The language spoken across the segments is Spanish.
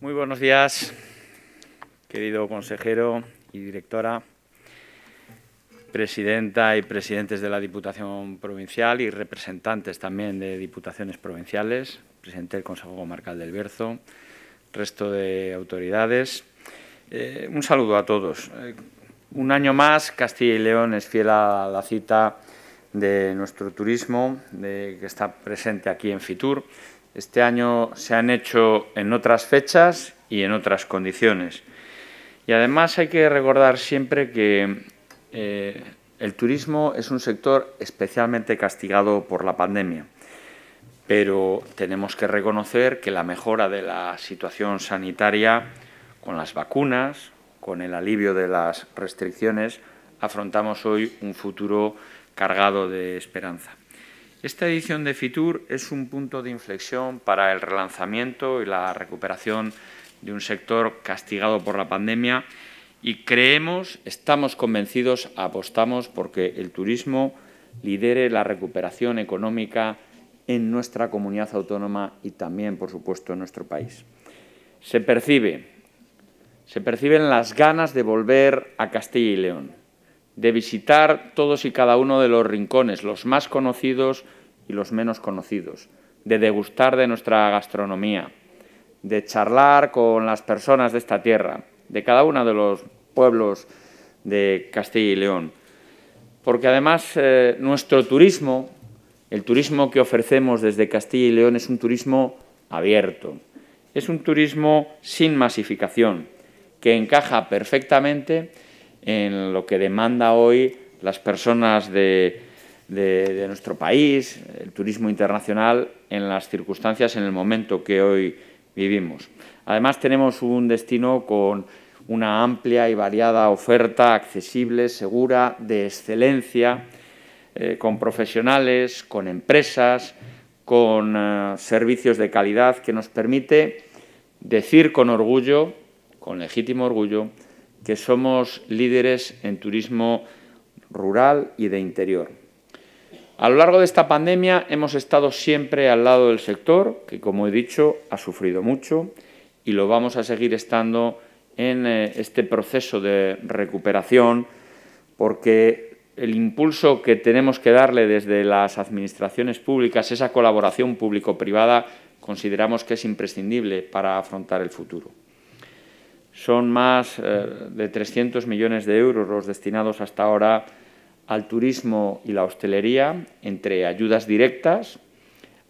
Muy buenos días, querido consejero y directora, presidenta y presidentes de la Diputación Provincial y representantes también de diputaciones provinciales, presidente del Consejo Comarcal del Berzo, resto de autoridades. Eh, un saludo a todos. Eh, un año más, Castilla y León es fiel a la cita de nuestro turismo, de, que está presente aquí en FITUR. Este año se han hecho en otras fechas y en otras condiciones. Y además hay que recordar siempre que eh, el turismo es un sector especialmente castigado por la pandemia, pero tenemos que reconocer que la mejora de la situación sanitaria con las vacunas, con el alivio de las restricciones, afrontamos hoy un futuro cargado de esperanza. Esta edición de FITUR es un punto de inflexión para el relanzamiento y la recuperación de un sector castigado por la pandemia y creemos, estamos convencidos, apostamos porque el turismo lidere la recuperación económica en nuestra comunidad autónoma y también, por supuesto, en nuestro país. Se percibe, se perciben las ganas de volver a Castilla y León de visitar todos y cada uno de los rincones, los más conocidos y los menos conocidos, de degustar de nuestra gastronomía, de charlar con las personas de esta tierra, de cada uno de los pueblos de Castilla y León. Porque además eh, nuestro turismo, el turismo que ofrecemos desde Castilla y León es un turismo abierto, es un turismo sin masificación, que encaja perfectamente en lo que demanda hoy las personas de, nuestro país, el turismo internacional, en las circunstancias, en el momento que hoy vivimos. Además, tenemos un destino con una amplia y variada oferta accesible, segura, de excelencia, eh, con profesionales, con empresas, con eh, servicios de calidad que nos permite decir con orgullo, con legítimo orgullo, que somos líderes en turismo rural y de interior. A lo largo de esta pandemia hemos estado siempre al lado del sector, que como he dicho ha sufrido mucho y lo vamos a seguir estando en eh, este proceso de recuperación, porque el impulso que tenemos que darle desde las administraciones públicas, esa colaboración público-privada, consideramos que es imprescindible para afrontar el futuro. Son más eh, de 300 millones de euros los destinados hasta ahora al turismo y la hostelería, entre ayudas directas,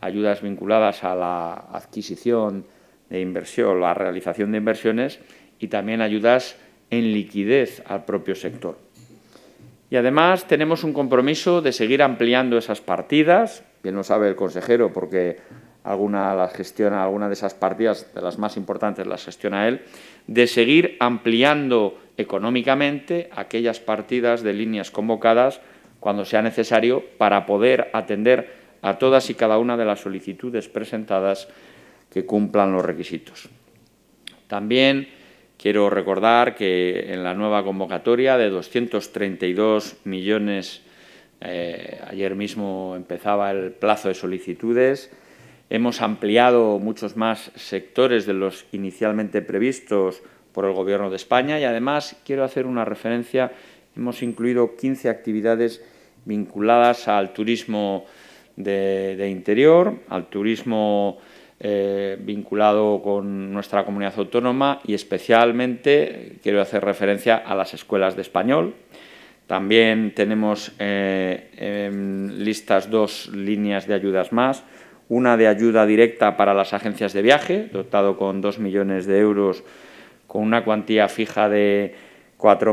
ayudas vinculadas a la adquisición de inversión, la realización de inversiones y también ayudas en liquidez al propio sector. Y además tenemos un compromiso de seguir ampliando esas partidas, bien lo sabe el consejero porque alguna las gestiona, alguna de esas partidas, de las más importantes las gestiona él, de seguir ampliando económicamente aquellas partidas de líneas convocadas cuando sea necesario para poder atender a todas y cada una de las solicitudes presentadas que cumplan los requisitos. También quiero recordar que en la nueva convocatoria de 232 millones, eh, ayer mismo empezaba el plazo de solicitudes, Hemos ampliado muchos más sectores de los inicialmente previstos por el Gobierno de España y además quiero hacer una referencia, hemos incluido 15 actividades vinculadas al turismo de, interior, al turismo eh, vinculado con nuestra comunidad autónoma y especialmente quiero hacer referencia a las escuelas de español. También tenemos eh, listas dos líneas de ayudas más una de ayuda directa para las agencias de viaje, dotado con dos millones de euros, con una cuantía fija de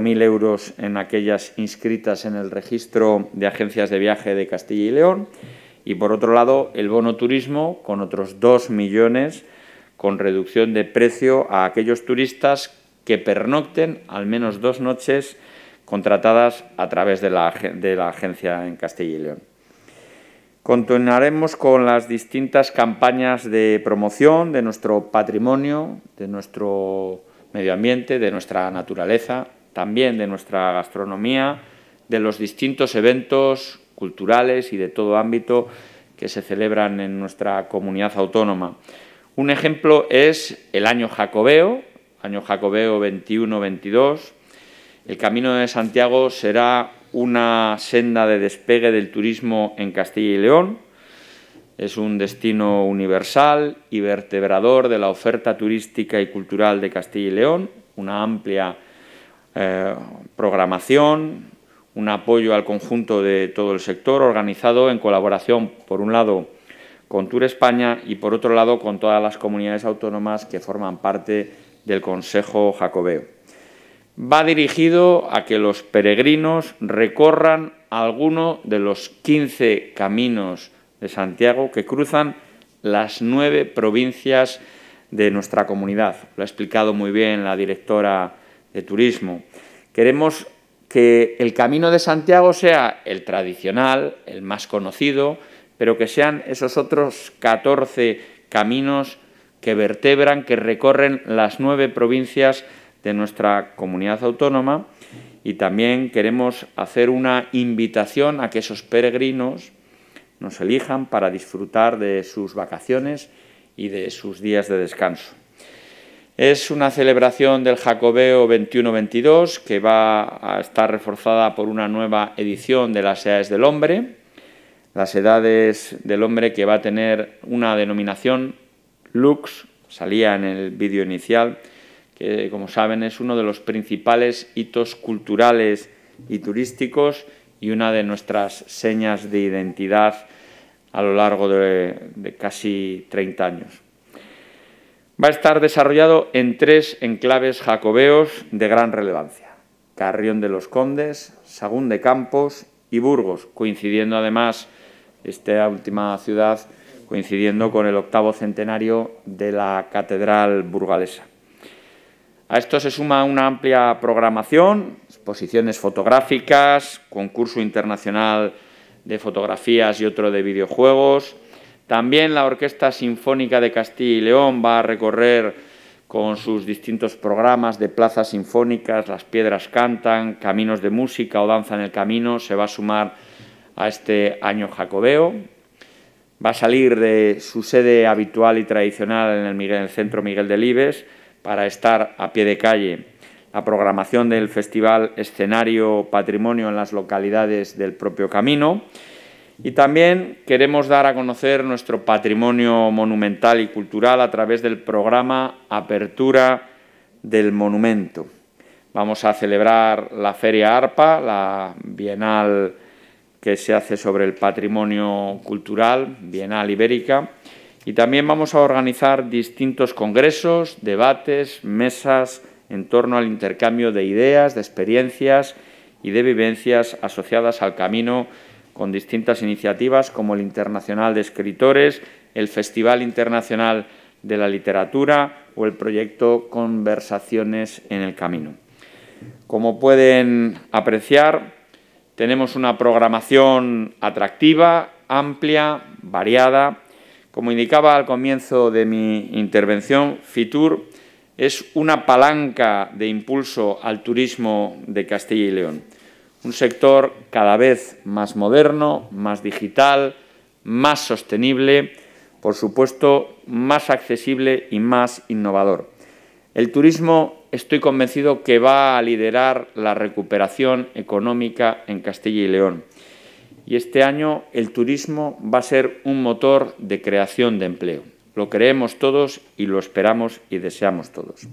mil euros en aquellas inscritas en el registro de agencias de viaje de Castilla y León. Y por otro lado, el bono turismo con otros 2 millones con reducción de precio a aquellos turistas que pernocten al menos dos noches contratadas a través de la, de la agencia en Castilla y León. Continuaremos con las distintas campañas de promoción de nuestro patrimonio, de nuestro medio ambiente, de nuestra naturaleza, también de nuestra gastronomía, de los distintos eventos culturales y de todo ámbito que se celebran en nuestra comunidad autónoma. Un ejemplo es el año jacobeo, año jacobeo 21-22. El Camino de Santiago será una senda de despegue del turismo en Castilla y León. Es un destino universal y vertebrador de la oferta turística y cultural de Castilla y León, una amplia eh, programación, un apoyo al conjunto de todo el sector organizado en colaboración, por un lado, con Tour España y, por otro lado, con todas las comunidades autónomas que forman parte del Consejo Jacobeo va dirigido a que los peregrinos recorran alguno de los 15 caminos de Santiago que cruzan las nueve provincias de nuestra comunidad. Lo ha explicado muy bien la directora de Turismo. Queremos que el camino de Santiago sea el tradicional, el más conocido, pero que sean esos otros 14 caminos que vertebran, que recorren las nueve provincias de nuestra comunidad autónoma y también queremos hacer una invitación a que esos peregrinos nos elijan para disfrutar de sus vacaciones y de sus días de descanso. Es una celebración del Jacobeo 21-22 que va a estar reforzada por una nueva edición de las Edades del Hombre, las Edades del Hombre que va a tener una denominación Lux, salía en el vídeo inicial, que como saben es uno de los principales hitos culturales y turísticos y una de nuestras señas de identidad a lo largo de, casi 30 años. Va a estar desarrollado en tres enclaves jacobeos de gran relevancia, Carrión de los Condes, Sagún de Campos y Burgos, coincidiendo además esta última ciudad coincidiendo con el octavo centenario de la Catedral Burgalesa. A esto se suma una amplia programación, exposiciones fotográficas, concurso internacional de fotografías y otro de videojuegos. También la Orquesta Sinfónica de Castilla y León va a recorrer con sus distintos programas de plazas sinfónicas, Las Piedras Cantan, Caminos de Música o Danza en el Camino, se va a sumar a este año jacobeo. Va a salir de su sede habitual y tradicional en el, Centro Miguel de Libes para estar a pie de calle, la programación del Festival Escenario Patrimonio en las localidades del propio camino y también queremos dar a conocer nuestro patrimonio monumental y cultural a través del programa Apertura del Monumento. Vamos a celebrar la Feria ARPA, la bienal que se hace sobre el patrimonio cultural, bienal ibérica, y también vamos a organizar distintos congresos, debates, mesas en torno al intercambio de ideas, de experiencias y de vivencias asociadas al camino con distintas iniciativas como el Internacional de Escritores, el Festival Internacional de la Literatura o el proyecto Conversaciones en el Camino. Como pueden apreciar, tenemos una programación atractiva, amplia, variada, como indicaba al comienzo de mi intervención, FITUR es una palanca de impulso al turismo de Castilla y León. Un sector cada vez más moderno, más digital, más sostenible, por supuesto, más accesible y más innovador. El turismo estoy convencido que va a liderar la recuperación económica en Castilla y León y este año el turismo va a ser un motor de creación de empleo. Lo creemos todos y lo esperamos y deseamos todos.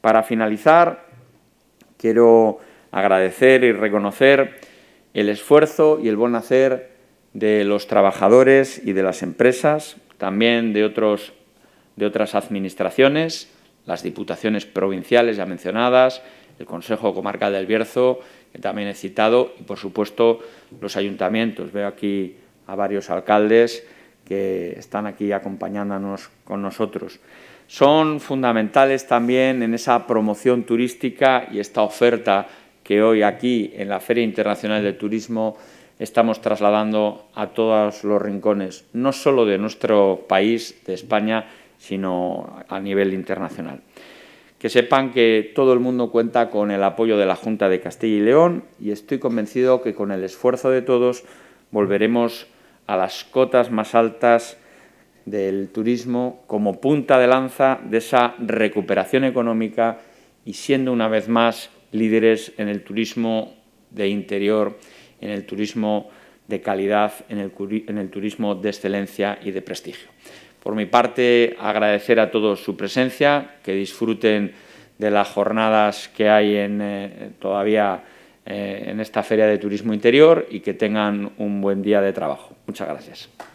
Para finalizar, quiero agradecer y reconocer el esfuerzo y el buen hacer de los trabajadores y de las empresas, también de, otros, de otras administraciones, las diputaciones provinciales ya mencionadas, el Consejo Comarcal del Bierzo también he citado, y por supuesto los ayuntamientos. Veo aquí a varios alcaldes que están aquí acompañándonos con nosotros. Son fundamentales también en esa promoción turística y esta oferta que hoy aquí en la Feria Internacional de Turismo estamos trasladando a todos los rincones, no solo de nuestro país, de España, sino a nivel internacional que sepan que todo el mundo cuenta con el apoyo de la Junta de Castilla y León y estoy convencido que con el esfuerzo de todos volveremos a las cotas más altas del turismo como punta de lanza de esa recuperación económica y siendo una vez más líderes en el turismo de interior, en el turismo de calidad, en el, en el turismo de excelencia y de prestigio. Por mi parte, agradecer a todos su presencia, que disfruten de las jornadas que hay en, eh, todavía eh, en esta Feria de Turismo Interior y que tengan un buen día de trabajo. Muchas gracias.